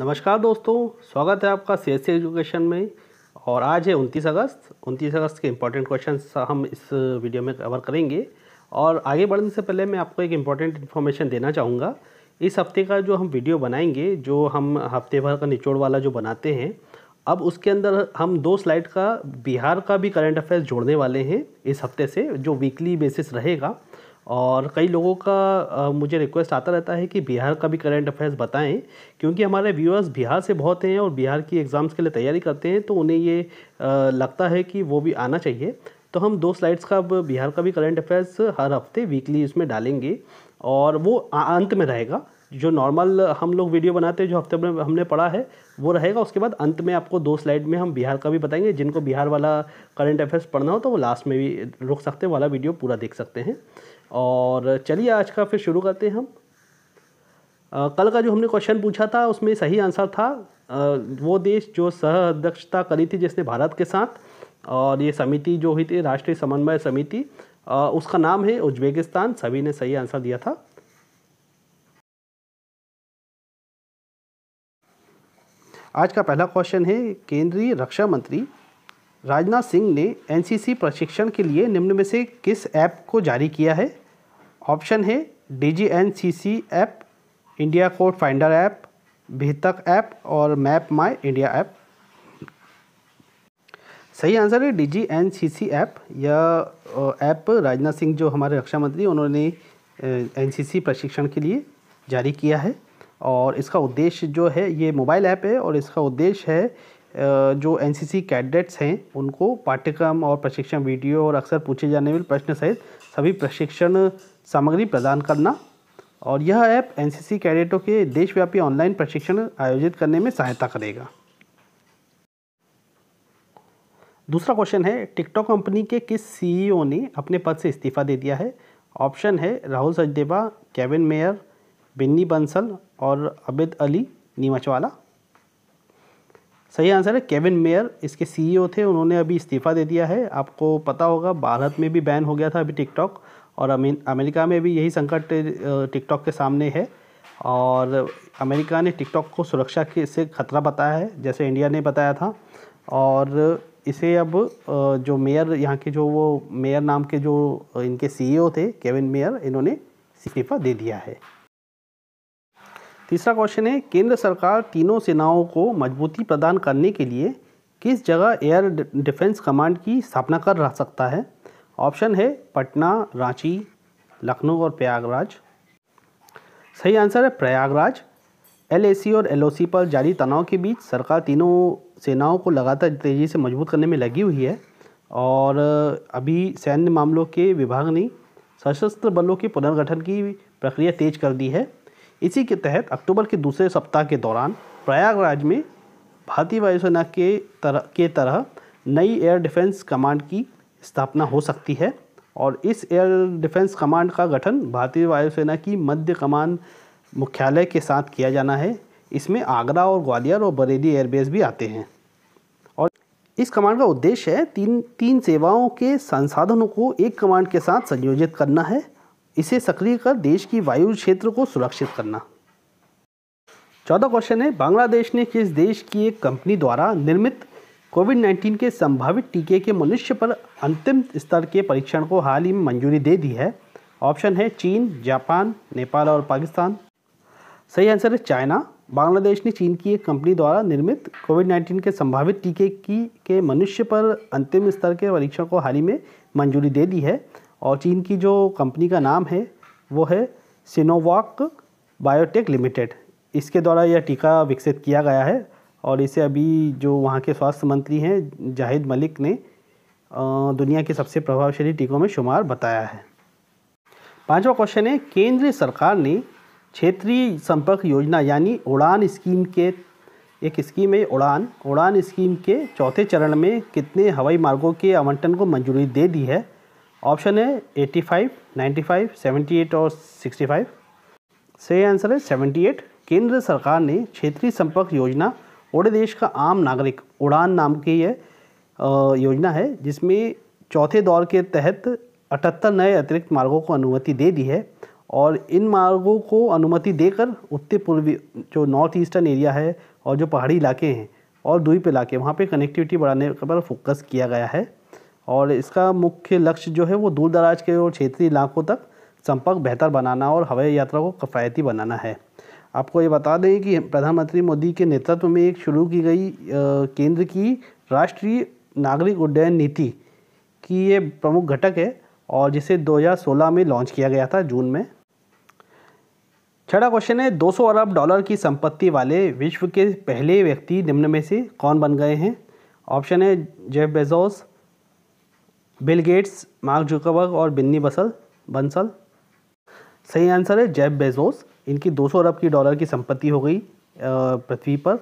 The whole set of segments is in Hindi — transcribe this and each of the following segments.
नमस्कार दोस्तों स्वागत है आपका सी एस एजुकेशन में और आज है उनतीस अगस्त उनतीस अगस्त के इम्पॉर्टेंट क्वेश्चन हम इस वीडियो में कवर करेंगे और आगे बढ़ने से पहले मैं आपको एक इम्पॉर्टेंट इन्फॉर्मेशन देना चाहूँगा इस हफ्ते का जो हम वीडियो बनाएंगे जो हम हफ्ते भर का निचोड़ वाला जो बनाते हैं अब उसके अंदर हम दो स्लाइड का बिहार का भी करंट अफेयर्स जोड़ने वाले हैं इस हफ्ते से जो वीकली बेसिस रहेगा और कई लोगों का मुझे रिक्वेस्ट आता रहता है कि बिहार का भी करंट अफेयर्स बताएं क्योंकि हमारे व्यूअर्स बिहार से बहुत हैं और बिहार की एग्ज़ाम्स के लिए तैयारी करते हैं तो उन्हें ये लगता है कि वो भी आना चाहिए तो हम दो स्लाइड्स का अब बिहार का भी करंट अफेयर्स हर हफ्ते वीकली इसमें डालेंगे और वो अंत में रहेगा जो नॉर्मल हम लोग वीडियो बनाते हैं जो हफ्ते में हमने पढ़ा है वो रहेगा उसके बाद अंत में आपको दो स्लाइड में हम बिहार का भी बताएंगे जिनको बिहार वाला करंट अफेयर्स पढ़ना हो तो वो लास्ट में भी रुक सकते हैं वाला वीडियो पूरा देख सकते हैं और चलिए आज का फिर शुरू करते हैं हम कल का जो हमने क्वेश्चन पूछा था उसमें सही आंसर था आ, वो देश जो सह अध्यक्षता करी थी जिसने भारत के साथ और ये समिति जो हुई थी राष्ट्रीय समन्वय समिति उसका नाम है उज्बेकिस्तान सभी ने सही आंसर दिया था आज का पहला क्वेश्चन है केंद्रीय रक्षा मंत्री राजनाथ सिंह ने एनसीसी प्रशिक्षण के लिए निम्न में से किस ऐप को जारी किया है ऑप्शन है D G N C C app India code finder app भीतक ऐप और मैप माई इंडिया ऐप सही आंसर है D G N C C app यह ऐप राजनाथ सिंह जो हमारे रक्षा मंत्री उन्होंने एन सी सी प्रशिक्षण के लिए जारी किया है और इसका उद्देश्य जो है ये मोबाइल ऐप है और इसका उद्देश्य है जो एन सी कैडेट्स हैं उनको पाठ्यक्रम और प्रशिक्षण वीडियो और अक्सर पूछे जाने वाले प्रश्न सहित सभी प्रशिक्षण सामग्री प्रदान करना और यह ऐप एन सी कैडेटों के देशव्यापी ऑनलाइन प्रशिक्षण आयोजित करने में सहायता करेगा दूसरा क्वेश्चन है टिकटॉक कंपनी के किस सीईओ e ने अपने पद से इस्तीफा दे दिया है ऑप्शन है राहुल सचदेवा केविन मेयर बिन्नी बंसल और अबिद अली नीमचवाला सही आंसर है केविन मेयर इसके सीईओ e थे उन्होंने अभी इस्तीफ़ा दे दिया है आपको पता होगा भारत में भी बैन हो गया था अभी टिकटॉक और अमेरिका में भी यही संकट टिकटॉक के सामने है और अमेरिका ने टिकटॉक को सुरक्षा के से खतरा बताया है जैसे इंडिया ने बताया था और इसे अब जो मेयर यहाँ के जो वो मेयर नाम के जो इनके सीईओ e थे केविन मेयर इन्होंने इस्तीफ़ा दे दिया है तीसरा क्वेश्चन है केंद्र सरकार तीनों सेनाओं को मजबूती प्रदान करने के लिए किस जगह एयर डिफेंस कमांड की स्थापना कर रह सकता है ऑप्शन है पटना रांची लखनऊ और प्रयागराज सही आंसर है प्रयागराज एलएसी और एलओसी पर जारी तनाव के बीच सरकार तीनों सेनाओं को लगातार तेज़ी से मजबूत करने में लगी हुई है और अभी सैन्य मामलों के विभाग ने सशस्त्र बलों के पुनर्गठन की प्रक्रिया तेज कर दी है इसी के तहत अक्टूबर के दूसरे सप्ताह के दौरान प्रयागराज में भारतीय वायुसेना के तरह के तरह नई एयर डिफेंस कमांड की स्थापना हो सकती है और इस एयर डिफेंस कमांड का गठन भारतीय वायुसेना की मध्य कमान मुख्यालय के साथ किया जाना है इसमें आगरा और ग्वालियर और बरेली एयरबेस भी आते हैं और इस कमांड का उद्देश्य है तीन तीन सेवाओं के संसाधनों को एक कमांड के साथ संयोजित करना है इसे सक्रिय कर देश की वायु क्षेत्र को सुरक्षित करना चौथा क्वेश्चन है बांग्लादेश ने किस देश की एक कंपनी द्वारा निर्मित कोविड 19 के संभावित टीके के मनुष्य पर अंतिम स्तर के परीक्षण को हाल ही में मंजूरी दे दी है ऑप्शन है चीन जापान नेपाल और पाकिस्तान सही आंसर है चाइना बांग्लादेश ने चीन की एक कंपनी द्वारा निर्मित कोविड 19 के संभावित टीके की के मनुष्य पर अंतिम स्तर के परीक्षण को हाल ही में मंजूरी दे दी है और चीन की जो कंपनी का नाम है वो है सिनोवाक बायोटेक लिमिटेड इसके द्वारा यह टीका विकसित किया गया है और इसे अभी जो वहाँ के स्वास्थ्य मंत्री हैं जाहिद मलिक ने दुनिया के सबसे प्रभावशाली टीकों में शुमार बताया है पांचवा क्वेश्चन है केंद्र सरकार ने क्षेत्रीय संपर्क योजना यानी उड़ान स्कीम के एक स्कीम है उड़ान उड़ान स्कीम के चौथे चरण में कितने हवाई मार्गों के आवंटन को मंजूरी दे दी है ऑप्शन है 85, 95, 78 और 65। सही आंसर है 78। केंद्र सरकार ने क्षेत्रीय संपर्क योजना पूरे देश का आम नागरिक उड़ान नाम की यह योजना है जिसमें चौथे दौर के तहत अठहत्तर नए अतिरिक्त मार्गों को अनुमति दे दी है और इन मार्गों को अनुमति देकर उत्तर पूर्वी जो नॉर्थ ईस्टर्न एरिया है और जो पहाड़ी इलाके हैं और द्वीप इलाके वहाँ पे कनेक्टिविटी बढ़ाने पर फोकस किया गया है और इसका मुख्य लक्ष्य जो है वो दूर दराज के और क्षेत्रीय इलाकों तक संपर्क बेहतर बनाना और हवाई यात्रा को किफ़ायती बनाना है आपको ये बता दें कि प्रधानमंत्री मोदी के नेतृत्व में एक शुरू की गई केंद्र की राष्ट्रीय नागरिक उड्डयन नीति की ये प्रमुख घटक है और जिसे 2016 में लॉन्च किया गया था जून में छठा क्वेश्चन है 200 अरब डॉलर की संपत्ति वाले विश्व के पहले व्यक्ति निम्न में से कौन बन गए हैं ऑप्शन है Jeff Bezos Bill Gates Mark Zuckerberg और बिन्नी बसल बंसल सही आंसर है जैब बेजोस इनकी 200 अरब की डॉलर की संपत्ति हो गई पृथ्वी पर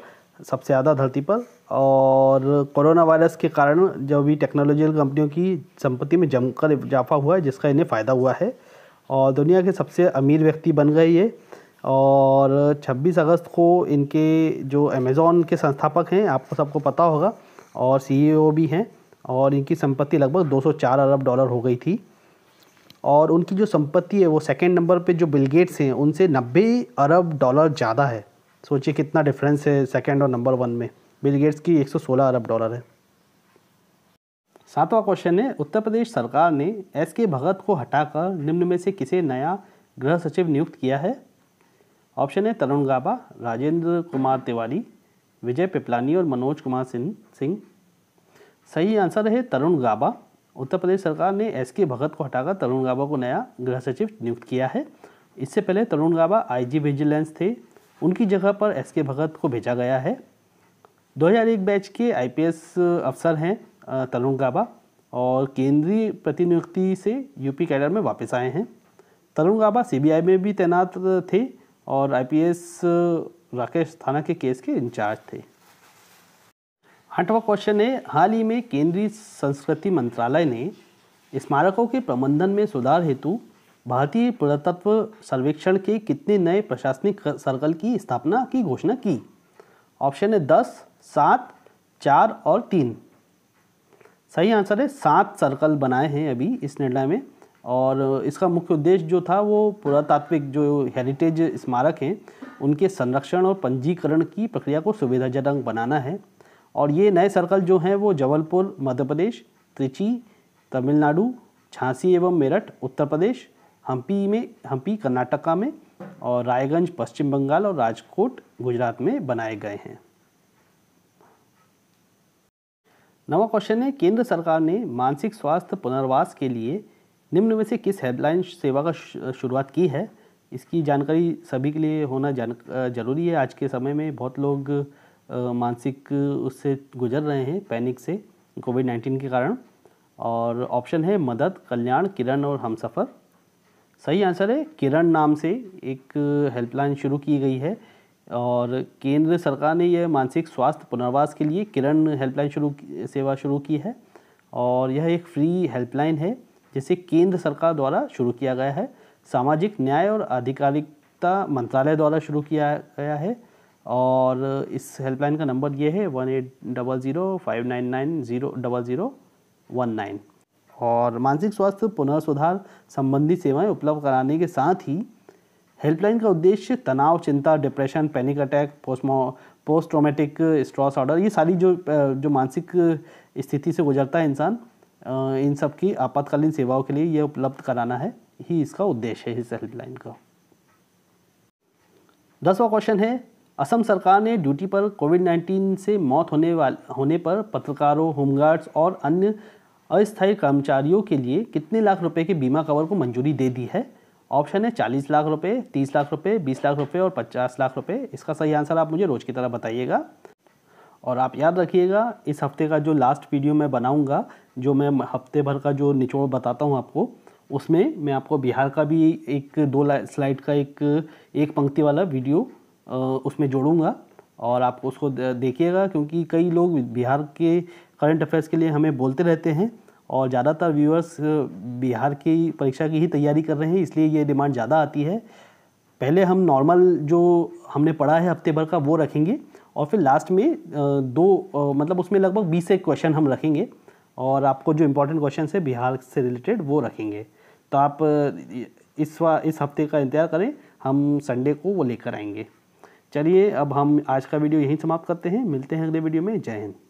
सबसे ज़्यादा धरती पर और कोरोना वायरस के कारण जो भी टेक्नोलॉजिकल कंपनियों की संपत्ति में जमकर इजाफा हुआ है जिसका इन्हें फ़ायदा हुआ है और दुनिया के सबसे अमीर व्यक्ति बन गए ये और 26 अगस्त को इनके जो अमेज़ोन के संस्थापक हैं आपको सबको पता होगा और सीईओ e भी हैं और इनकी संपत्ति लगभग 204 अरब डॉलर हो गई थी और उनकी जो संपत्ति है वो सेकेंड नंबर पे जो बिल गेट्स हैं उनसे 90 अरब डॉलर ज़्यादा है सोचिए कितना डिफरेंस है सेकेंड और नंबर वन में बिल गेट्स की 116 अरब डॉलर है सातवां क्वेश्चन है उत्तर प्रदेश सरकार ने एस के भगत को हटाकर निम्न में से किसे नया गृह सचिव नियुक्त किया है ऑप्शन है तरुण गाबा राजेंद्र कुमार तिवारी विजय पिपलानी और मनोज कुमार सिंह सिंह सही आंसर है तरुण गाबा उत्तर प्रदेश सरकार ने एस के भगत को हटाकर तरुण गाबा को नया गृह सचिव नियुक्त किया है इससे पहले तरुण गाबा आईजी विजिलेंस थे उनकी जगह पर एस के भगत को भेजा गया है 2001 बैच के आईपीएस अफसर हैं तरुण गाबा और केंद्रीय प्रतिनियुक्ति से यूपी कैडर में वापस आए हैं तरुण गाबा सीबीआई में भी तैनात थे और आईपीएस राकेश थाना के केस के इंचार्ज थे आठवा क्वेश्चन है हाल ही में केंद्रीय संस्कृति मंत्रालय ने स्मारकों के प्रबंधन में सुधार हेतु भारतीय पुरातत्व सर्वेक्षण के कितने नए प्रशासनिक सर्कल की स्थापना की घोषणा की ऑप्शन है दस सात चार और तीन सही आंसर है सात सर्कल बनाए हैं अभी इस निर्णय में और इसका मुख्य उद्देश्य जो था वो पुरातात्विक जो हेरिटेज स्मारक हैं उनके संरक्षण और पंजीकरण की प्रक्रिया को सुविधाजनक बनाना है और ये नए सर्कल जो हैं वो जबलपुर मध्य प्रदेश त्रिची तमिलनाडु झांसी एवं मेरठ उत्तर प्रदेश हम्पी में हम्पी कर्नाटका में और रायगंज पश्चिम बंगाल और राजकोट गुजरात में बनाए गए हैं नवा क्वेश्चन है केंद्र सरकार ने मानसिक स्वास्थ्य पुनर्वास के लिए निम्न में से किस हेल्पलाइन सेवा का शुरुआत की है इसकी जानकारी सभी के लिए होना जान जरूरी है आज के समय में बहुत लोग मानसिक उससे गुजर रहे हैं पैनिक से कोविड नाइन्टीन के कारण और ऑप्शन है मदद कल्याण किरण और हमसफ़र सही आंसर है किरण नाम से एक हेल्पलाइन शुरू की गई है और केंद्र सरकार ने यह मानसिक स्वास्थ्य पुनर्वास के लिए किरण हेल्पलाइन शुरू सेवा शुरू की है और यह एक फ्री हेल्पलाइन है जिसे केंद्र सरकार द्वारा शुरू किया गया है सामाजिक न्याय और आधिकारिकता मंत्रालय द्वारा शुरू किया गया है और इस हेल्पलाइन का नंबर ये है one eight double zero five nine nine zero double zero one nine और मानसिक स्वास्थ्य पुनर्सुधार संबंधी सेवाएं उपलब्ध कराने के साथ ही हेल्पलाइन का उद्देश्य तनाव चिंता डिप्रेशन पैनिक अटैक पोस्टमो पोस्ट ट्रोमेटिक स्ट्रॉस ऑर्डर ये सारी जो जो मानसिक स्थिति से गुजरता है इंसान इन सब की आपातकालीन सेवाओं के लिए यह उपलब्ध कराना है ही इसका उद्देश्य है इस हेल्पलाइन का दसवा क्वेश्चन है असम सरकार ने ड्यूटी पर कोविड 19 से मौत होने वाले होने पर पत्रकारों होमगार्ड्स और अन्य अस्थायी कर्मचारियों के लिए कितने लाख रुपए के बीमा कवर को मंजूरी दे दी है ऑप्शन है चालीस लाख रुपए तीस लाख रुपए बीस लाख रुपए और पचास लाख रुपए इसका सही आंसर आप मुझे रोज़ की तरह बताइएगा और आप याद रखिएगा इस हफ्ते का जो लास्ट वीडियो मैं बनाऊंगा जो मैं हफ्ते भर का जो निचोड़ बताता हूं आपको उसमें मैं आपको बिहार का भी एक दो स्लाइड का एक एक पंक्ति वाला वीडियो उसमें जोड़ूँगा और आप उसको देखिएगा क्योंकि कई लोग बिहार के करंट अफेयर्स के लिए हमें बोलते रहते हैं और ज़्यादातर व्यूअर्स बिहार की परीक्षा की ही तैयारी कर रहे हैं इसलिए ये डिमांड ज़्यादा आती है पहले हम नॉर्मल जो हमने पढ़ा है हफ्ते भर का वो रखेंगे और फिर लास्ट में दो मतलब उसमें लगभग बीस एक क्वेश्चन हम रखेंगे और आपको जो इम्पोर्टेंट क्वेश्चन है बिहार से रिलेटेड वो रखेंगे तो आप इस इस हफ्ते का इंतज़ार करें हम संडे को वो लेकर आएंगे चलिए अब हम आज का वीडियो यहीं समाप्त करते हैं मिलते हैं अगले वीडियो में जय हिंद